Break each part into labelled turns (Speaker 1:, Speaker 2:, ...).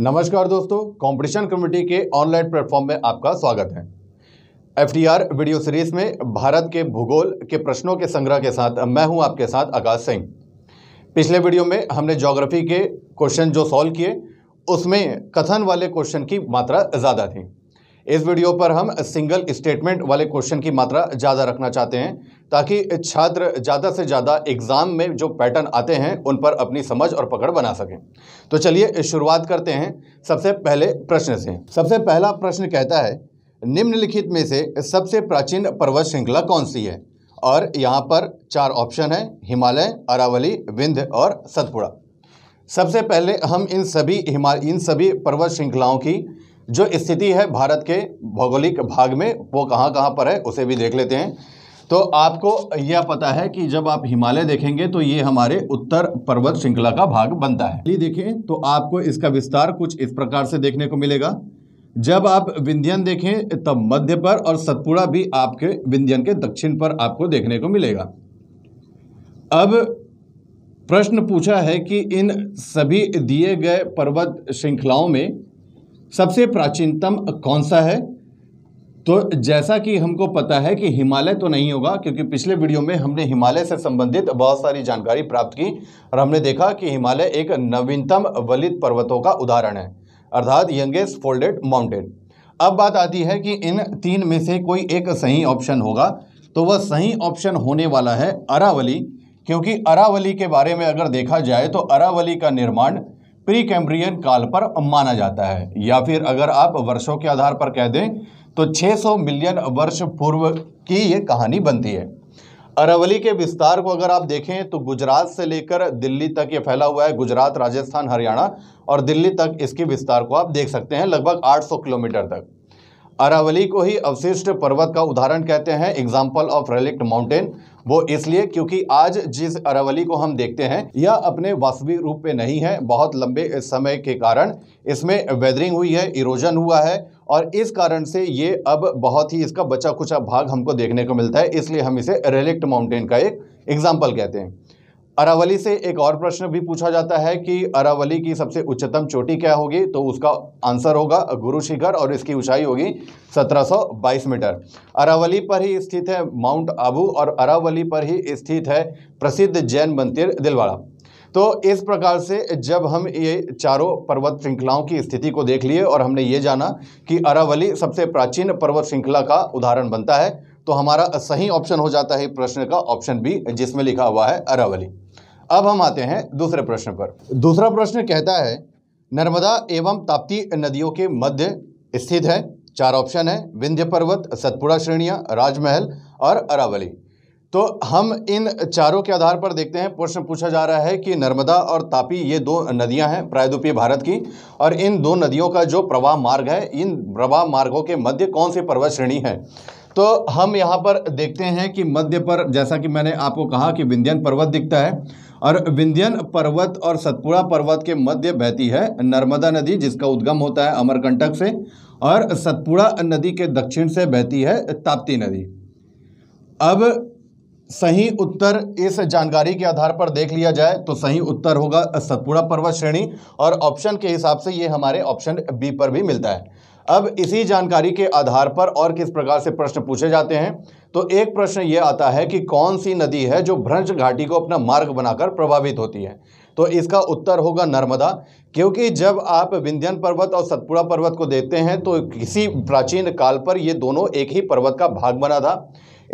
Speaker 1: नमस्कार दोस्तों competition committee के ऑनलाइन प्लेटफॉर्म में आपका स्वागत है एफटीआर वीडियो सीरीज में भारत के भूगोल के प्रश्नों के संग्रह के साथ मैं हूं आपके साथ आकाश सिंह पिछले वीडियो में हमने जोग्राफी के क्वेश्चन जो सॉल्व किए उसमें कथन वाले क्वेश्चन की मात्रा ज़्यादा थी इस वीडियो पर हम सिंगल स्टेटमेंट वाले क्वेश्चन की मात्रा ज़्यादा रखना चाहते हैं ताकि छात्र ज़्यादा से ज़्यादा एग्ज़ाम में जो पैटर्न आते हैं उन पर अपनी समझ और पकड़ बना सकें तो चलिए शुरुआत करते हैं सबसे पहले प्रश्न से सबसे पहला प्रश्न कहता है निम्नलिखित में से सबसे प्राचीन पर्वत श्रृंखला कौन सी है और यहाँ पर चार ऑप्शन हैं हिमालय अरावली विंध्य और सतपुड़ा सबसे पहले हम इन सभी हिमाल इन सभी पर्वत श्रृंखलाओं की जो स्थिति है भारत के भौगोलिक भाग में वो कहाँ कहाँ पर है उसे भी देख लेते हैं तो आपको यह पता है कि जब आप हिमालय देखेंगे तो ये हमारे उत्तर पर्वत श्रृंखला का भाग बनता है चलिए देखें तो आपको इसका विस्तार कुछ इस प्रकार से देखने को मिलेगा जब आप विंध्यन देखें तब मध्य पर और सतपुड़ा भी आपके विंध्यन के दक्षिण पर आपको देखने को मिलेगा अब प्रश्न पूछा है कि इन सभी दिए गए पर्वत श्रृंखलाओं में सबसे प्राचीनतम कौन सा है तो जैसा कि हमको पता है कि हिमालय तो नहीं होगा क्योंकि पिछले वीडियो में हमने हिमालय से संबंधित बहुत सारी जानकारी प्राप्त की और हमने देखा कि हिमालय एक नवीनतम वलित पर्वतों का उदाहरण है अर्थात यंगेस्ट फोल्डेड माउंटेन अब बात आती है कि इन तीन में से कोई एक सही ऑप्शन होगा तो वह सही ऑप्शन होने वाला है अरावली क्योंकि अरावली के बारे में अगर देखा जाए तो अरावली का निर्माण प्री कैम्ब्रियन काल पर माना जाता है या फिर अगर आप वर्षों के आधार पर कह दें तो 600 मिलियन वर्ष पूर्व की ये कहानी बनती है अरावली के विस्तार को अगर आप देखें तो गुजरात से लेकर दिल्ली तक ये फैला हुआ है गुजरात राजस्थान हरियाणा और दिल्ली तक इसके विस्तार को आप देख सकते हैं लगभग 800 किलोमीटर तक अरावली को ही अवशिष्ट पर्वत का उदाहरण कहते हैं एग्जाम्पल ऑफ रेलिक्ट माउंटेन वो इसलिए क्योंकि आज जिस अरावली को हम देखते हैं यह अपने वास्तविक रूप में नहीं है बहुत लंबे समय के कारण इसमें वेदरिंग हुई है इरोजन हुआ है और इस कारण से ये अब बहुत ही इसका बचा कुचा भाग हमको देखने को मिलता है इसलिए हम इसे रेलिक्ट माउंटेन का एक एग्जाम्पल कहते हैं अरावली से एक और प्रश्न भी पूछा जाता है कि अरावली की सबसे उच्चतम चोटी क्या होगी तो उसका आंसर होगा गुरु शिखर और इसकी ऊंचाई होगी 1722 मीटर अरावली पर ही स्थित है माउंट आबू और अरावली पर ही स्थित है प्रसिद्ध जैन मंदिर दिलवाड़ा तो इस प्रकार से जब हम ये चारों पर्वत श्रृंखलाओं की स्थिति को देख लिए और हमने ये जाना कि अरावली सबसे प्राचीन पर्वत श्रृंखला का उदाहरण बनता है तो हमारा सही ऑप्शन हो जाता है प्रश्न का ऑप्शन बी जिसमें लिखा हुआ है अरावली अब हम आते हैं दूसरे प्रश्न पर दूसरा प्रश्न कहता है नर्मदा एवं ताप्ती नदियों के मध्य स्थित है चार ऑप्शन है विंध्य पर्वत सतपुड़ा श्रेणिया राजमहल और अरावली तो हम इन चारों के आधार पर देखते हैं प्रश्न पूछा जा रहा है कि नर्मदा और तापी ये दो नदियां हैं प्रायद्वीपीय भारत की और इन दो नदियों का जो प्रवाह मार्ग है इन प्रवाह मार्गों के मध्य कौन सी पर्वत श्रेणी है तो हम यहाँ पर देखते हैं कि मध्य पर जैसा कि मैंने आपको कहा कि विंध्यन पर्वत दिखता है और विंध्यन पर्वत और सतपुड़ा पर्वत के मध्य बहती है नर्मदा नदी जिसका उद्गम होता है अमरकंटक से और सतपुड़ा नदी के दक्षिण से बहती है ताप्ती नदी अब सही उत्तर इस जानकारी के आधार पर देख लिया जाए तो सही उत्तर होगा सतपुड़ा पर्वत श्रेणी और ऑप्शन के हिसाब से ये हमारे ऑप्शन बी पर भी मिलता है अब इसी जानकारी के आधार पर और किस प्रकार से प्रश्न पूछे जाते हैं तो एक प्रश्न ये आता है कि कौन सी नदी है जो भ्रंश घाटी को अपना मार्ग बनाकर प्रभावित होती है तो इसका उत्तर होगा नर्मदा क्योंकि जब आप विंध्यन पर्वत और सतपुड़ा पर्वत को देखते हैं तो किसी प्राचीन काल पर ये दोनों एक ही पर्वत का भाग बना था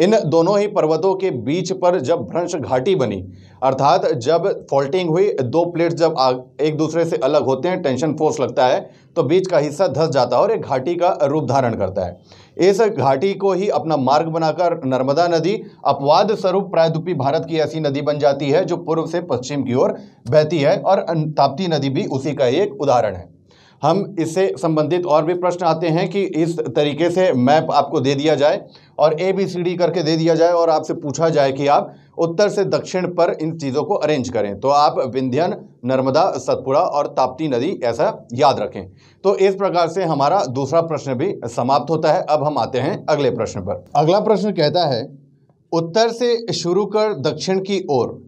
Speaker 1: इन दोनों ही पर्वतों के बीच पर जब भ्रंश घाटी बनी अर्थात जब फॉल्टिंग हुई दो प्लेट्स जब एक दूसरे से अलग होते हैं टेंशन फोर्स लगता है तो बीच का हिस्सा धस जाता है और एक घाटी का रूप धारण करता है इस घाटी को ही अपना मार्ग बनाकर नर्मदा नदी अपवाद स्वरूप प्रायद्वीपी भारत की ऐसी नदी बन जाती है जो पूर्व से पश्चिम की ओर बहती है और ताप्ती नदी भी उसी का एक उदाहरण है हम इससे संबंधित और भी प्रश्न आते हैं कि इस तरीके से मैप आपको दे दिया जाए और ए बी सी डी करके दे दिया जाए और आपसे पूछा जाए कि आप उत्तर से दक्षिण पर इन चीज़ों को अरेंज करें तो आप विंध्यन नर्मदा सतपुड़ा और ताप्ती नदी ऐसा याद रखें तो इस प्रकार से हमारा दूसरा प्रश्न भी समाप्त होता है अब हम आते हैं अगले प्रश्न पर अगला प्रश्न कहता है उत्तर से शुरू कर दक्षिण की ओर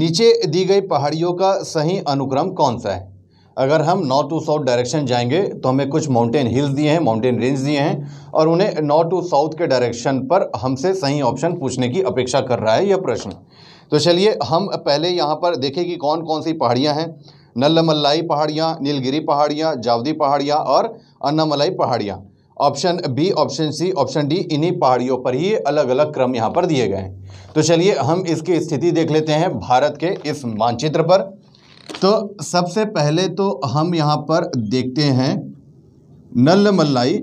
Speaker 1: नीचे दी गई पहाड़ियों का सही अनुक्रम कौन सा है अगर हम नॉर्थ टू साउथ डायरेक्शन जाएंगे तो हमें कुछ माउंटेन हिल्स दिए हैं माउंटेन रेंज दिए हैं और उन्हें नॉर्थ टू साउथ के डायरेक्शन पर हमसे सही ऑप्शन पूछने की अपेक्षा कर रहा है यह प्रश्न तो चलिए हम पहले यहाँ पर देखें कि कौन कौन सी पहाड़ियाँ हैं नल्लमल्लाई पहाड़ियाँ नीलगिरी पहाड़ियाँ जावदी पहाड़ियाँ और अन्नामलाई पहाड़ियाँ option B option C option D इन्हीं पहाड़ियों पर ही अलग अलग क्रम यहाँ पर दिए गए हैं तो चलिए हम इसकी स्थिति देख लेते हैं भारत के इस मानचित्र पर तो सबसे पहले तो हम यहाँ पर देखते हैं नल मल्लाई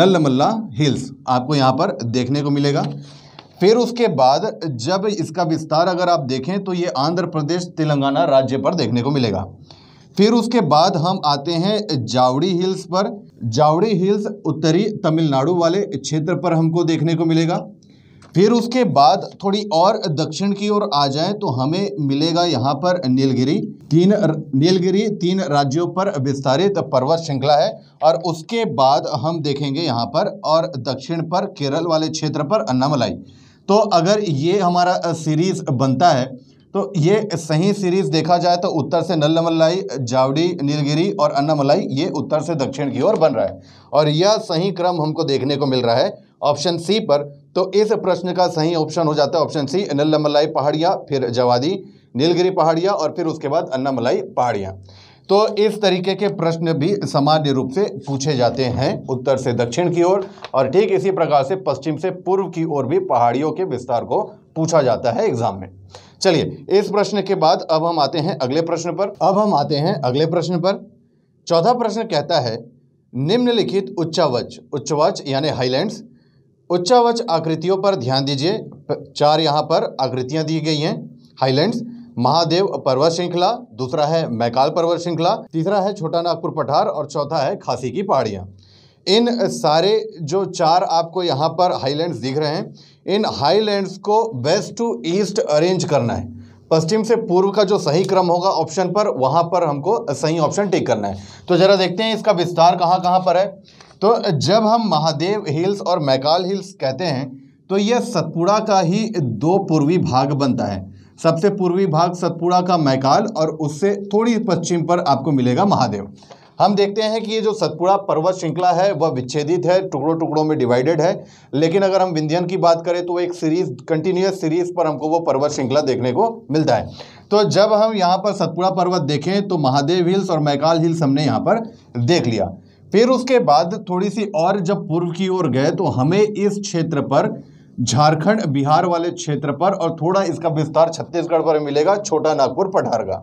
Speaker 1: नल मल्ला हिल्स आपको यहाँ पर देखने को मिलेगा फिर उसके बाद जब इसका विस्तार अगर आप देखें तो ये आंध्र प्रदेश तेलंगाना राज्य पर देखने को मिलेगा फिर उसके बाद हम आते हैं जावड़ी हिल्स पर जावड़ी हिल्स उत्तरी तमिलनाडु वाले क्षेत्र पर हमको देखने को मिलेगा फिर उसके बाद थोड़ी और दक्षिण की ओर आ जाए तो हमें मिलेगा यहाँ पर नीलगिरी तीन नीलगिरी तीन राज्यों पर विस्तारित पर्वत श्रृंखला है और उसके बाद हम देखेंगे यहाँ पर और दक्षिण पर केरल वाले क्षेत्र पर अन्नामलाई तो अगर ये हमारा सीरीज़ बनता है तो ये सही सीरीज देखा जाए तो उत्तर से नल्लमलाई जावड़ी नीलगिरी और अन्नामलाई ये उत्तर से दक्षिण की ओर बन रहा है और यह सही क्रम हमको देखने को मिल रहा है ऑप्शन सी पर तो इस प्रश्न का सही ऑप्शन हो जाता है ऑप्शन सी नल्लामलाई पहाड़ियाँ फिर जवादी नीलगिरी पहाड़ियाँ और फिर उसके बाद अन्नामलाई पहाड़ियाँ तो इस तरीके के प्रश्न भी सामान्य रूप से पूछे जाते हैं उत्तर से दक्षिण की ओर और, और ठीक इसी प्रकार से पश्चिम से पूर्व की ओर भी पहाड़ियों के विस्तार को पूछा जाता है एग्जाम में चलिए इस प्रश्न के बाद अब हम आते हैं अगले प्रश्न पर अब हम आते हैं अगले प्रश्न पर चौथा प्रश्न कहता है निम्नलिखित उच्चावच उच्चवच यानी हाईलैंड्स उच्चावच आकृतियों पर ध्यान दीजिए चार यहाँ पर आकृतियाँ दी गई हैं हाईलैंड महादेव पर्वत श्रृंखला दूसरा है मैकाल पर्वत श्रृंखला तीसरा है छोटा नागपुर पठार और चौथा है खासी की पहाड़ियाँ इन सारे जो चार आपको यहाँ पर हाईलैंड्स दिख रहे हैं इन हाईलैंड्स को वेस्ट टू ईस्ट अरेंज करना है पश्चिम से पूर्व का जो सही क्रम होगा ऑप्शन पर वहाँ पर हमको सही ऑप्शन टिक करना है तो ज़रा देखते हैं इसका विस्तार कहाँ कहाँ पर है तो जब हम महादेव हिल्स और मैकाल हिल्स कहते हैं तो यह सतपुड़ा का ही दो पूर्वी भाग बनता है सबसे पूर्वी भाग सतपुड़ा का मैकाल और उससे थोड़ी पश्चिम पर आपको मिलेगा महादेव हम देखते हैं कि ये जो सतपुड़ा पर्वत श्रृंखला है वह विच्छेदित है टुकड़ों टुकड़ों में डिवाइडेड है लेकिन अगर हम विंध्यन की बात करें तो एक सीरीज कंटिन्यूस सीरीज पर हमको वो पर्वत श्रृंखला देखने को मिलता है तो जब हम यहाँ पर सतपुड़ा पर्वत देखें तो महादेव हिल्स और मैकाल हिल्स हमने यहाँ पर देख लिया फिर उसके बाद थोड़ी सी और जब पूर्व की ओर गए तो हमें इस क्षेत्र पर झारखंड बिहार वाले क्षेत्र पर और थोड़ा इसका विस्तार छत्तीसगढ़ पर मिलेगा छोटा नागपुर पठार का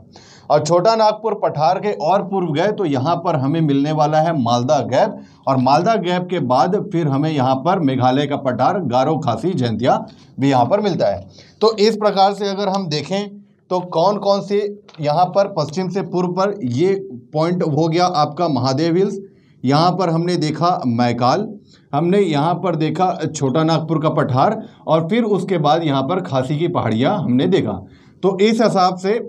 Speaker 1: और छोटा नागपुर पठार के और पूर्व गए तो यहाँ पर हमें मिलने वाला है मालदा गैप और मालदा गैप के बाद फिर हमें यहाँ पर मेघालय का पठार गारो खासी जयंतिया भी यहाँ पर मिलता है तो इस प्रकार से अगर हम देखें तो कौन कौन से यहाँ पर पश्चिम से पूर्व पर ये पॉइंट हो गया आपका महादेव हिल्स यहाँ पर हमने देखा मैकाल हमने यहाँ पर देखा छोटा नागपुर का पठार और फिर उसके बाद यहाँ पर खासी की पहाड़ियाँ हमने देखा तो इस हिसाब से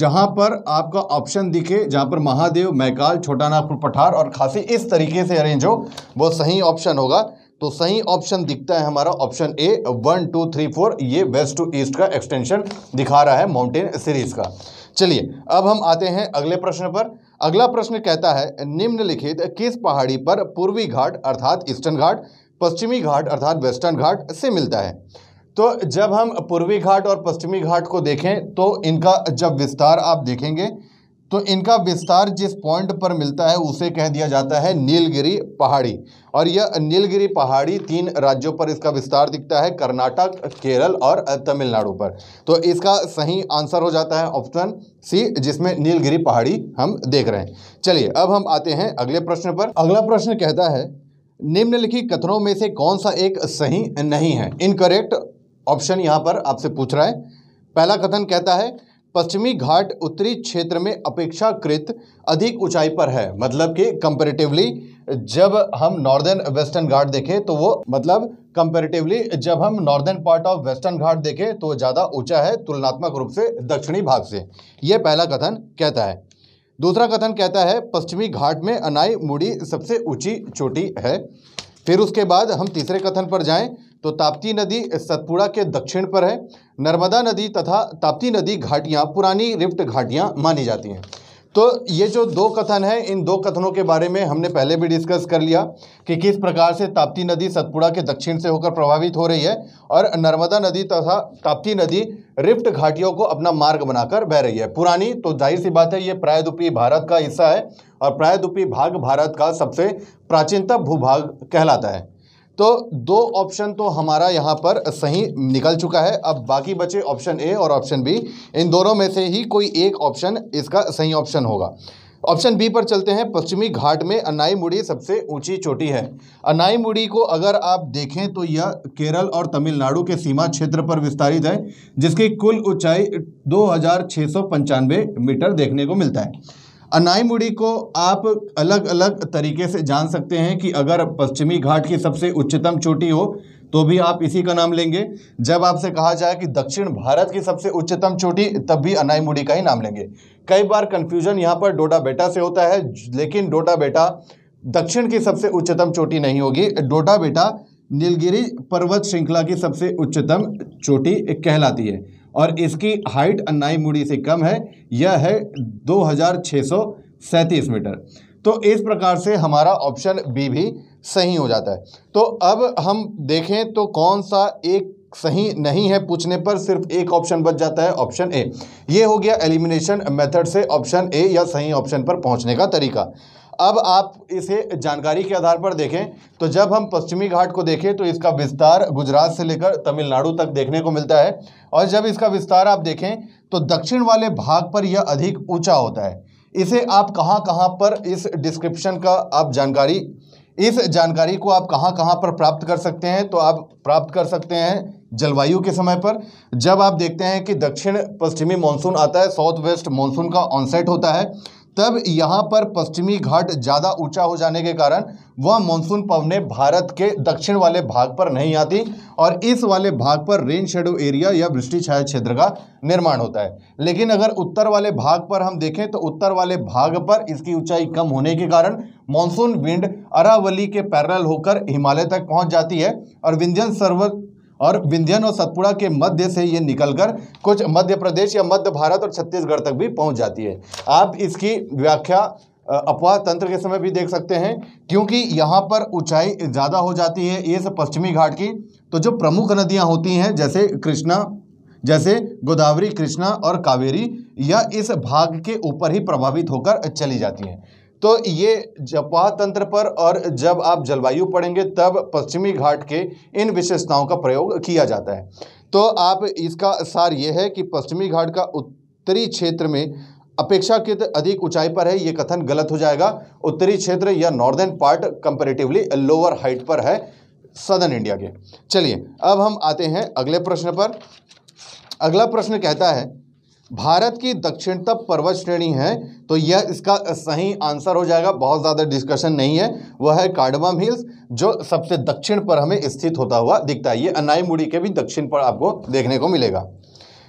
Speaker 1: जहाँ पर आपका ऑप्शन दिखे जहाँ पर महादेव मैकाल छोटा नागपुर पठार और खासी इस तरीके से अरेंज हो वो सही ऑप्शन होगा तो सही ऑप्शन दिखता है हमारा option A one two three four ये वेस्ट टू ईस्ट का एक्सटेंशन दिखा रहा है माउंटेन सीरीज का चलिए अब हम आते हैं अगले प्रश्न पर अगला प्रश्न कहता है निम्नलिखित किस पहाड़ी पर पूर्वी घाट अर्थात ईस्टर्न घाट पश्चिमी घाट अर्थात वेस्टर्न घाट से मिलता है तो जब हम पूर्वी घाट और पश्चिमी घाट को देखें तो इनका जब विस्तार आप देखेंगे तो इनका विस्तार जिस पॉइंट पर मिलता है उसे कह दिया जाता है नीलगिरी पहाड़ी और यह नीलगिरी पहाड़ी तीन राज्यों पर इसका विस्तार दिखता है कर्नाटक केरल और तमिलनाडु पर तो इसका सही आंसर हो जाता है ऑप्शन सी जिसमें नीलगिरी पहाड़ी हम देख रहे हैं चलिए अब हम आते हैं अगले प्रश्न पर अगला प्रश्न कहता है निम्नलिखित कथनों में से कौन सा एक सही नहीं है इनकरेक्ट ऑप्शन यहाँ पर आपसे पूछ रहा है पहला कथन कहता है पश्चिमी घाट उत्तरी क्षेत्र में अपेक्षाकृत अधिक ऊंचाई पर है मतलब कि कंपेरेटिवली जब हम नॉर्दर्न वेस्टर्न घाट देखें तो वो मतलब कंपेरेटिवली जब हम northern part of western Ghat देखें तो ज़्यादा ऊंचा है तुलनात्मक रूप से दक्षिणी भाग से यह पहला कथन कहता है दूसरा कथन कहता है पश्चिमी घाट में अनाई मुड़ी सबसे ऊंची चोटी है फिर उसके बाद हम तीसरे कथन पर जाएं तो ताप्ती नदी सतपुड़ा के दक्षिण पर है नर्मदा नदी तथा ताप्ती नदी घाटियाँ पुरानी रिफ्ट घाटियाँ मानी जाती हैं तो ये जो दो कथन है इन दो कथनों के बारे में हमने पहले भी डिस्कस कर लिया कि किस प्रकार से ताप्ती नदी सतपुड़ा के दक्षिण से होकर प्रभावित हो रही है और नर्मदा नदी तथा ताप्ती नदी रिफ्ट घाटियों को अपना मार्ग बनाकर बह रही है पुरानी तो जाहिर सी बात है ये प्रायद्वीपीय भारत का हिस्सा है और प्रायद्वीपीय भाग भारत का सबसे प्राचीनतम भूभाग कहलाता है तो दो ऑप्शन तो हमारा यहाँ पर सही निकल चुका है अब बाकी बचे ऑप्शन ए और ऑप्शन बी इन दोनों में से ही कोई एक ऑप्शन इसका सही ऑप्शन होगा ऑप्शन बी पर चलते हैं पश्चिमी घाट में अनाई मुड़ी सबसे ऊंची चोटी है अनाई मुड़ी को अगर आप देखें तो यह केरल और तमिलनाडु के सीमा क्षेत्र पर विस्तारित है जिसकी कुल ऊंचाई दो मीटर देखने को मिलता है अनाई मुड़ी को आप अलग अलग तरीके से जान सकते हैं कि अगर पश्चिमी घाट की सबसे उच्चतम चोटी हो तो भी आप इसी का नाम लेंगे जब आपसे कहा जाए कि दक्षिण भारत की सबसे उच्चतम चोटी तब भी अनाई मुड़ी का ही नाम लेंगे कई बार कन्फ्यूजन यहाँ पर डोडा बेटा से होता है लेकिन डोडा बेटा दक्षिण की सबसे उच्चतम चोटी नहीं होगी डोडा बेटा नीलगिरी पर्वत श्रृंखला की सबसे उच्चतम चोटी कहलाती है और इसकी हाइट अन्नाई मूड़ी से कम है यह है दो मीटर तो इस प्रकार से हमारा ऑप्शन बी भी सही हो जाता है तो अब हम देखें तो कौन सा एक सही नहीं है पूछने पर सिर्फ एक ऑप्शन बच जाता है ऑप्शन ए ये हो गया एलिमिनेशन मेथड से ऑप्शन ए या सही ऑप्शन पर पहुंचने का तरीका अब आप इसे जानकारी के आधार पर देखें तो जब हम पश्चिमी घाट को देखें तो इसका विस्तार गुजरात से लेकर तमिलनाडु तक देखने को मिलता है और जब इसका विस्तार आप देखें तो दक्षिण वाले भाग पर यह अधिक ऊंचा होता है इसे आप कहां कहां पर इस डिस्क्रिप्शन का आप जानकारी इस जानकारी को आप कहां कहां पर प्राप्त कर सकते हैं तो आप प्राप्त कर सकते हैं जलवायु के समय पर जब आप देखते हैं कि दक्षिण पश्चिमी मानसून आता है साउथ वेस्ट मानसून का ऑनसेट होता है तब यहाँ पर पश्चिमी घाट ज़्यादा ऊंचा हो जाने के कारण वह मानसून पवने भारत के दक्षिण वाले भाग पर नहीं आती और इस वाले भाग पर रेन शेडो एरिया या वृष्टि छाया क्षेत्र का निर्माण होता है लेकिन अगर उत्तर वाले भाग पर हम देखें तो उत्तर वाले भाग पर इसकी ऊंचाई कम होने के कारण मानसून विंड अरावली के पैरल होकर हिमालय तक पहुँच जाती है और विंध्यन सर्वत और विंध्यन और सतपुड़ा के मध्य से ये निकलकर कुछ मध्य प्रदेश या मध्य भारत और छत्तीसगढ़ तक भी पहुंच जाती है आप इसकी व्याख्या अपवाह तंत्र के समय भी देख सकते हैं क्योंकि यहाँ पर ऊंचाई ज़्यादा हो जाती है ये सब पश्चिमी घाट की तो जो प्रमुख नदियाँ होती हैं जैसे कृष्णा जैसे गोदावरी कृष्णा और कावेरी यह इस भाग के ऊपर ही प्रभावित होकर चली जाती हैं तो ये जपा तंत्र पर और जब आप जलवायु पढ़ेंगे तब पश्चिमी घाट के इन विशेषताओं का प्रयोग किया जाता है तो आप इसका सार ये है कि पश्चिमी घाट का उत्तरी क्षेत्र में अपेक्षाकृत अधिक ऊंचाई पर है ये कथन गलत हो जाएगा उत्तरी क्षेत्र या northern part comparatively lower height पर है सदर्न इंडिया के चलिए अब हम आते हैं अगले प्रश्न पर अगला प्रश्न कहता है भारत की दक्षिणतम पर्वत श्रेणी है तो यह इसका सही आंसर हो जाएगा बहुत ज़्यादा डिस्कशन नहीं है वह है कार्डमम हिल्स जो सबसे दक्षिण पर हमें स्थित होता हुआ दिखता है ये अनाईमुड़ी के भी दक्षिण पर आपको देखने को मिलेगा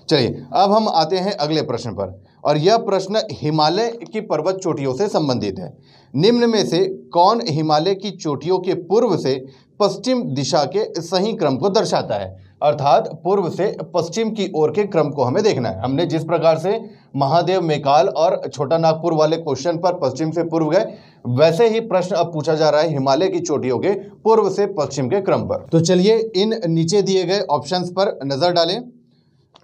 Speaker 1: चलिए अब हम आते हैं अगले प्रश्न पर और यह प्रश्न हिमालय की पर्वत चोटियों से संबंधित है निम्न में से कौन हिमालय की चोटियों के पूर्व से पश्चिम दिशा के सही क्रम को दर्शाता है अर्थात पूर्व से पश्चिम की ओर के क्रम को हमें देखना है हमने जिस प्रकार से महादेव मेकाल और छोटा नागपुर वाले क्वेश्चन पर पश्चिम से पूर्व गए वैसे ही प्रश्न अब पूछा जा रहा है हिमालय की चोटियों के पूर्व से पश्चिम के क्रम पर तो चलिए इन नीचे दिए गए ऑप्शंस पर नज़र डालें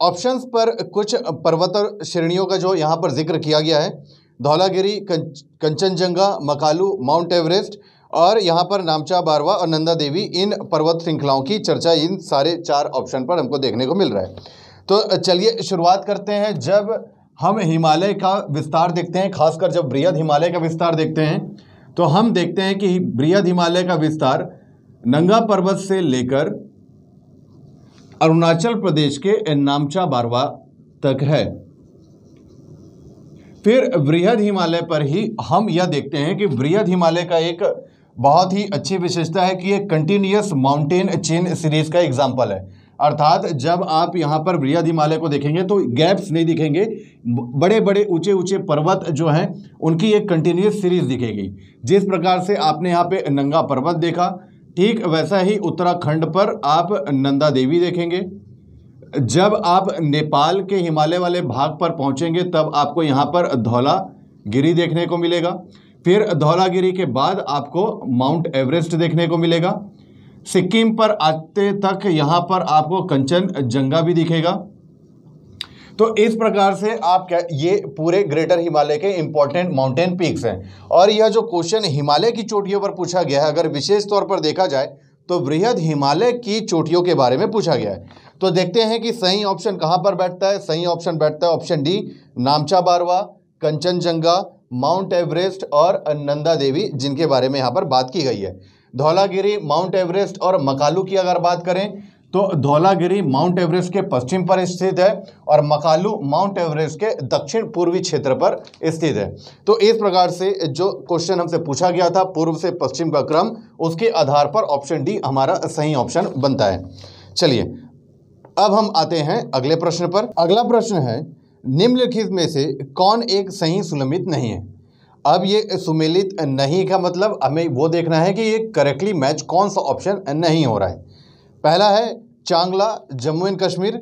Speaker 1: ऑप्शंस पर कुछ पर्वत श्रेणियों का जो यहाँ पर जिक्र किया गया है धौलागिरी कंचनजंगा मकालू माउंट एवरेस्ट और यहाँ पर नामचा बारवा और नंदा देवी इन पर्वत श्रृंखलाओं की चर्चा इन सारे चार ऑप्शन पर हमको देखने को मिल रहा है तो चलिए शुरुआत करते हैं जब हम हिमालय का विस्तार देखते हैं खासकर जब बृहद हिमालय का विस्तार देखते हैं तो हम देखते हैं कि बृहद हिमालय का विस्तार नंगा पर्वत से लेकर अरुणाचल प्रदेश के नामचा बारवा तक है फिर बृहद हिमालय पर ही हम यह देखते हैं कि बृहद हिमालय का एक बहुत ही अच्छी विशेषता है कि ये कंटिन्यूस माउंटेन चेन सीरीज का एग्जाम्पल है अर्थात जब आप यहाँ पर बृहद हिमालय को देखेंगे तो गैप्स नहीं दिखेंगे बड़े बड़े ऊंचे ऊंचे पर्वत जो हैं उनकी एक कंटिन्यूस सीरीज दिखेगी जिस प्रकार से आपने यहाँ पे नंगा पर्वत देखा ठीक वैसा ही उत्तराखंड पर आप नंदा देवी देखेंगे जब आप नेपाल के हिमालय वाले भाग पर पहुँचेंगे तब आपको यहाँ पर धौला गिरी देखने को मिलेगा फिर धौलागिरी के बाद आपको माउंट एवरेस्ट देखने को मिलेगा सिक्किम पर आते तक यहां पर आपको कंचन जंगा भी दिखेगा तो इस प्रकार से आप क्या ये पूरे ग्रेटर हिमालय के इंपॉर्टेंट माउंटेन पीक्स हैं और यह जो क्वेश्चन हिमालय की चोटियों पर पूछा गया है अगर विशेष तौर पर देखा जाए तो वृहद हिमालय की चोटियों के बारे में पूछा गया है तो देखते हैं कि सही ऑप्शन कहाँ पर बैठता है सही ऑप्शन बैठता है ऑप्शन डी नामचा बारवा कंचनजंगा माउंट एवरेस्ट और नंदा देवी जिनके बारे में यहाँ पर बात की गई है धौलागिरी माउंट एवरेस्ट और मकालू की अगर बात करें तो धौलागिरी माउंट एवरेस्ट के पश्चिम पर स्थित है और मकालू माउंट एवरेस्ट के दक्षिण पूर्वी क्षेत्र पर स्थित है तो इस प्रकार से जो क्वेश्चन हमसे पूछा गया था पूर्व से पश्चिम का क्रम उसके आधार पर ऑप्शन डी हमारा सही ऑप्शन बनता है चलिए अब हम आते हैं अगले प्रश्न पर अगला प्रश्न है निम्नलिखित में से कौन एक सही सुलमित नहीं है अब ये सुमेलित नहीं का मतलब हमें वो देखना है कि ये करेक्टली मैच कौन सा ऑप्शन नहीं हो रहा है पहला है चांगला जम्मू एंड कश्मीर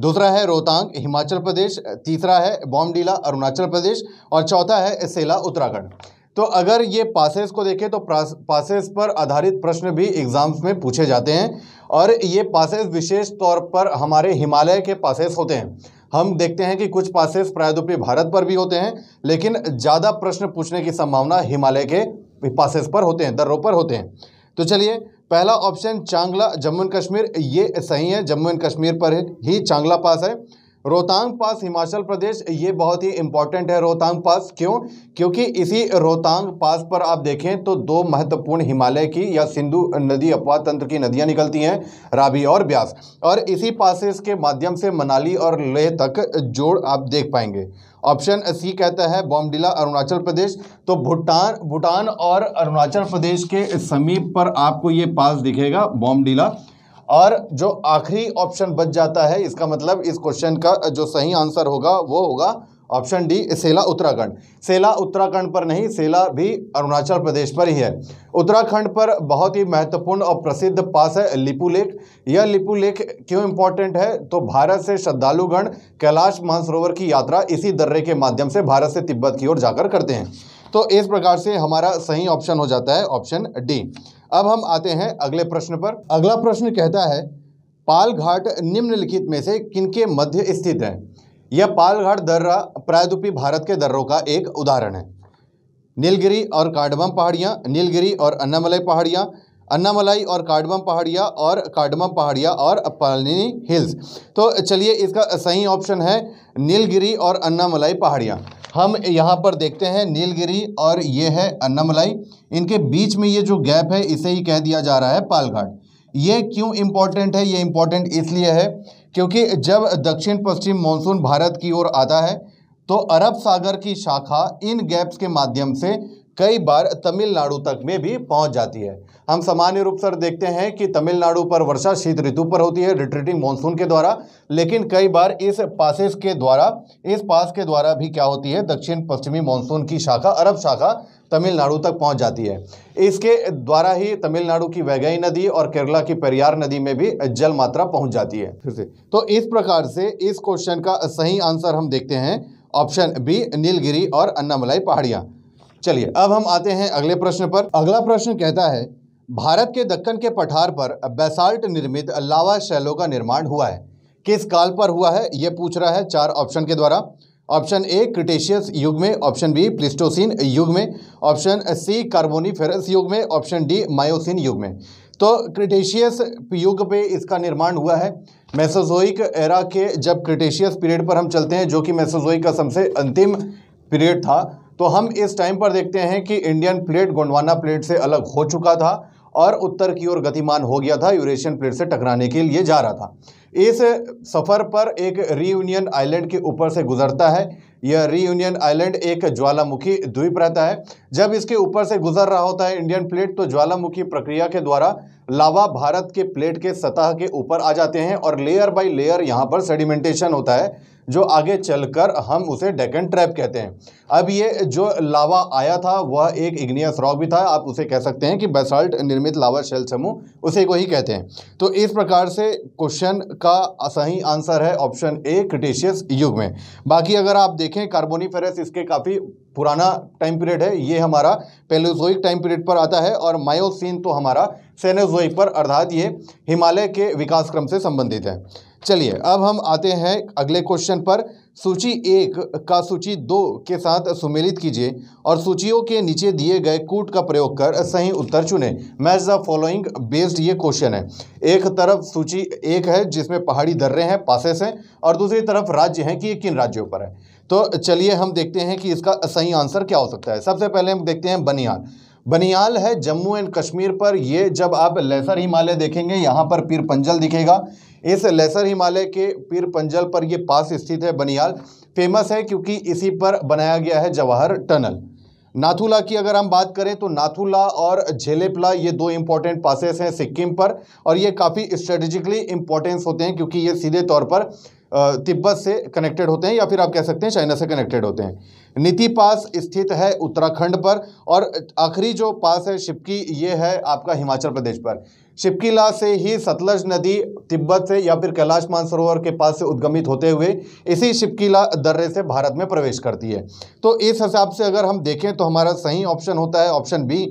Speaker 1: दूसरा है रोहतांग हिमाचल प्रदेश तीसरा है बॉमडीला अरुणाचल प्रदेश और चौथा है सेला उत्तराखंड तो अगर ये पासेस को देखें तो पासेस पर आधारित प्रश्न भी एग्ज़ाम्स में पूछे जाते हैं और ये पासेस विशेष तौर पर हमारे हिमालय के पासेस होते हैं हम देखते हैं कि कुछ पासेस प्रायद्वीपीय भारत पर भी होते हैं लेकिन ज़्यादा प्रश्न पूछने की संभावना हिमालय के पासेस पर होते हैं दर्रों पर होते हैं तो चलिए पहला ऑप्शन चांगला जम्मू एंड कश्मीर ये सही है जम्मू एंड कश्मीर पर ही चांगला पास है रोहतांग पास हिमाचल प्रदेश ये बहुत ही इंपॉर्टेंट है रोहतांग पास क्यों क्योंकि इसी रोहतांग पास पर आप देखें तो दो महत्वपूर्ण हिमालय की या सिंधु नदी अपवाद तंत्र की नदियां निकलती हैं राबी और ब्यास और इसी पासेस के माध्यम से मनाली और लेह तक जोड़ आप देख पाएंगे ऑप्शन सी कहता है बॉमडिला अरुणाचल प्रदेश तो भूटान भूटान और अरुणाचल प्रदेश के समीप पर आपको ये पास दिखेगा बॉमडिला और जो आखिरी ऑप्शन बच जाता है इसका मतलब इस क्वेश्चन का जो सही आंसर होगा वो होगा ऑप्शन डी सेला उत्तराखंड सेला उत्तराखंड पर नहीं सेला भी अरुणाचल प्रदेश पर ही है उत्तराखंड पर बहुत ही महत्वपूर्ण और प्रसिद्ध पास है लिपू लेक यह लिपू लेक क्यों इम्पोर्टेंट है तो भारत से श्रद्धालुगण कैलाश मानसरोवर की यात्रा इसी दर्रे के माध्यम से भारत से तिब्बत की ओर जाकर करते हैं तो इस प्रकार से हमारा सही ऑप्शन हो जाता है ऑप्शन डी अब हम आते हैं अगले प्रश्न पर अगला प्रश्न कहता है पालघाट निम्नलिखित में से किनके मध्य स्थित है यह पालघाट दर्रा प्रायद्वीपी भारत के दर्रों का एक उदाहरण है नीलगिरी और कार्डमम पहाड़ियाँ नीलगिरी और अन्नामलाई पहाड़ियाँ अन्नामलाई और काडबम पहाड़िया और काडमम पहाड़िया और पालनी हिल्स तो चलिए इसका सही ऑप्शन है नीलगिरी और अन्नामलाई पहाड़ियाँ हम यहाँ पर देखते हैं नीलगिरी और ये है अन्नामलाई इनके बीच में ये जो गैप है इसे ही कह दिया जा रहा है पालघाट ये क्यों इम्पॉर्टेंट है ये इम्पॉर्टेंट इसलिए है क्योंकि जब दक्षिण पश्चिम मानसून भारत की ओर आता है तो अरब सागर की शाखा इन गैप्स के माध्यम से कई बार तमिलनाडु तक में भी पहुंच जाती है हम सामान्य रूप से देखते हैं कि तमिलनाडु पर वर्षा शीत ऋतु पर होती है रिट्रीटिंग मानसून के द्वारा लेकिन कई बार इस पासेस के द्वारा इस पास के द्वारा भी क्या होती है दक्षिण पश्चिमी मानसून की शाखा अरब शाखा तमिलनाडु तक पहुंच जाती है इसके द्वारा ही तमिलनाडु की वैगई नदी और केरला की पेरियार नदी में भी जल मात्रा पहुंच जाती है फिर से तो इस प्रकार से इस क्वेश्चन का सही आंसर हम देखते हैं ऑप्शन बी नीलगिरी और अन्नामलाई पहाड़ियाँ चलिए अब हम आते हैं अगले प्रश्न पर अगला प्रश्न कहता है भारत के दक्कन के पठार पर बेसाल्ट निर्मित लावा शैलों का निर्माण हुआ है किस काल पर हुआ है यह पूछ रहा है चार ऑप्शन के द्वारा ऑप्शन ए क्रिटेशियस युग में ऑप्शन बी प्लिस्टोसिन युग में ऑप्शन सी कार्बोनीफेरस युग में ऑप्शन डी मायोसिन युग में तो क्रिटेशियस युग पे इसका निर्माण हुआ है मैसोजोइक एरा के जब क्रिटेशियस पीरियड पर हम चलते हैं जो कि मैसोजोइक का सबसे अंतिम पीरियड था तो हम इस टाइम पर देखते हैं कि इंडियन प्लेट गोंडवाना प्लेट से अलग हो चुका था और उत्तर की ओर गतिमान हो गया था यूरेशियन प्लेट से टकराने के लिए जा रहा था इस सफ़र पर एक रीयूनियन आइलैंड के ऊपर से गुजरता है यह रीयूनियन आइलैंड एक ज्वालामुखी द्वीप रहता है जब इसके ऊपर से गुजर रहा होता है इंडियन प्लेट तो ज्वालामुखी प्रक्रिया के द्वारा लावा भारत के प्लेट के सतह के ऊपर आ जाते हैं और लेयर बाय लेयर यहाँ पर सेडिमेंटेशन होता है जो आगे चलकर हम उसे डेकन ट्रैप कहते हैं अब ये जो लावा आया था वह एक इग्नियस रॉक भी था आप उसे कह सकते हैं कि बेसाल्ट निर्मित लावा शैल समूह उसे को ही कहते हैं तो इस प्रकार से क्वेश्चन का सही आंसर है ऑप्शन ए क्रिटेशियस युग में बाकी अगर आप देखें कार्बोनीफेरस इसके काफ़ी पुराना टाइम पीरियड है ये हमारा पेलोजोइक टाइम पीरियड पर आता है और मायोसिन तो हमारा सेनेजोइक पर अर्थात ये हिमालय के विकास क्रम से संबंधित है चलिए अब हम आते हैं अगले क्वेश्चन पर सूची एक का सूची दो के साथ सुमेलित कीजिए और सूचियों के नीचे दिए गए कूट का प्रयोग कर सही उत्तर चुने मैच द फॉलोइंग बेस्ड ये क्वेश्चन है एक तरफ सूची एक है जिसमें पहाड़ी दर्रे हैं पासेस हैं और दूसरी तरफ राज्य हैं कि ये किन राज्यों पर है तो चलिए हम देखते हैं कि इसका सही आंसर क्या हो सकता है सबसे पहले हम देखते हैं बनियाल बनियाल है जम्मू एंड कश्मीर पर ये जब आप लेसर हिमालय देखेंगे यहाँ पर पीर पंजल दिखेगा इस लेसर हिमालय के पीर पंजल पर ये पास स्थित है बनियाल फेमस है क्योंकि इसी पर बनाया गया है जवाहर टनल नाथुला की अगर हम बात करें तो नाथुला और झेलेपला ये दो इम्पॉर्टेंट पासेस हैं सिक्किम पर और ये काफ़ी स्ट्रेटेजिकली इम्पॉर्टेंस होते हैं क्योंकि ये सीधे तौर पर तिब्बत से कनेक्टेड होते हैं या फिर आप कह सकते हैं चाइना से कनेक्टेड होते हैं नीति पास स्थित है उत्तराखंड पर और आखिरी जो पास है शिपकी ये है आपका हिमाचल प्रदेश पर शिपकीला से ही सतलज नदी तिब्बत से या फिर कैलाश मानसरोवर के पास से उद्गमित होते हुए इसी शिपकीला दर्रे से भारत में प्रवेश करती है तो इस हिसाब से अगर हम देखें तो हमारा सही ऑप्शन होता है ऑप्शन बी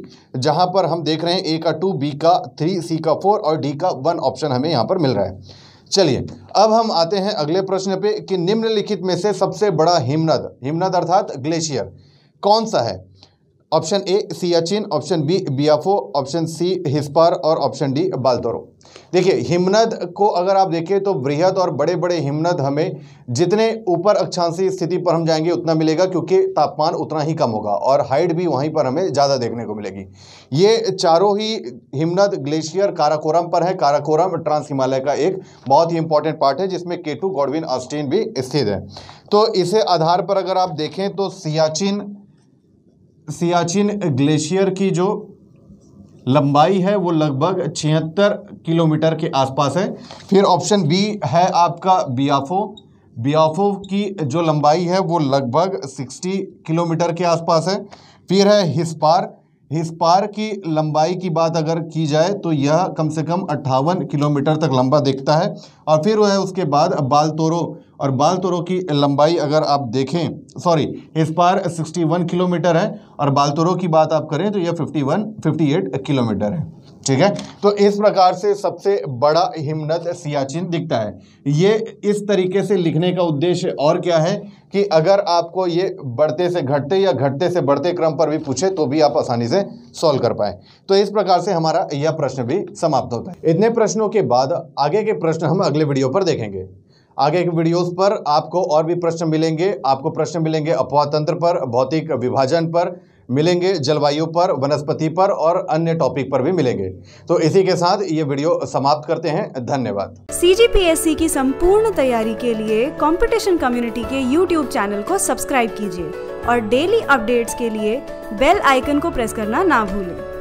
Speaker 1: जहाँ पर हम देख रहे हैं ए का टू बी का थ्री सी का फोर और डी का वन ऑप्शन हमें यहाँ पर मिल रहा है चलिए अब हम आते हैं अगले प्रश्न पे कि निम्नलिखित में से सबसे बड़ा हिमनद हिमनद अर्थात ग्लेशियर कौन सा है option A Siachen option B Biafo option C Hispar और ऑप्शन डी बालतोरो देखिए हिमनद को अगर आप देखें तो बृहद और बड़े बड़े हिमनद हमें जितने ऊपर अक्षांशी स्थिति पर हम जाएंगे उतना मिलेगा क्योंकि तापमान उतना ही कम होगा और हाइट भी वहीं पर हमें ज़्यादा देखने को मिलेगी ये चारों ही हिमनद ग्लेशियर काराकोरम पर है काराकोरम ट्रांस हिमालय का एक बहुत ही इंपॉर्टेंट पार्ट है जिसमें केटू गॉडविन ऑस्टिन भी स्थित है तो इसे आधार पर अगर आप देखें तो सियाचिन सियाचिन ग्लेशियर की जो लंबाई है वो लगभग छिहत्तर किलोमीटर के आसपास है फिर ऑप्शन बी है आपका बियाफो बियाफो की जो लंबाई है वो लगभग 60 किलोमीटर के आसपास है फिर है हिस्पार हिस्पार की लंबाई की बात अगर की जाए तो यह कम से कम अट्ठावन किलोमीटर तक लंबा दिखता है और फिर वह उसके बाद बालतोरो और बालतोरो की लंबाई अगर आप देखें सॉरी इस पार 61 किलोमीटर है और बालतोरो की बात आप करें तो यह 51 58 किलोमीटर है ठीक है तो इस प्रकार से सबसे बड़ा हिमनद सियाचिन दिखता है ये इस तरीके से लिखने का उद्देश्य और क्या है कि अगर आपको ये बढ़ते से घटते या घटते से बढ़ते क्रम पर भी पूछे तो भी आप आसानी से सॉल्व कर पाए तो इस प्रकार से हमारा यह प्रश्न भी समाप्त होता है इतने प्रश्नों के बाद आगे के प्रश्न हम अगले वीडियो पर देखेंगे आगे के वीडियोस पर आपको और भी प्रश्न मिलेंगे आपको प्रश्न मिलेंगे तंत्र पर भौतिक विभाजन पर मिलेंगे जलवायु पर वनस्पति पर और अन्य टॉपिक पर भी मिलेंगे तो इसी के साथ ये वीडियो समाप्त करते हैं धन्यवाद सी की संपूर्ण तैयारी के लिए कॉम्पिटिशन कम्युनिटी के यूट्यूब चैनल को सब्सक्राइब कीजिए और डेली अपडेट्स के लिए बेल आइकन को प्रेस करना ना भूलें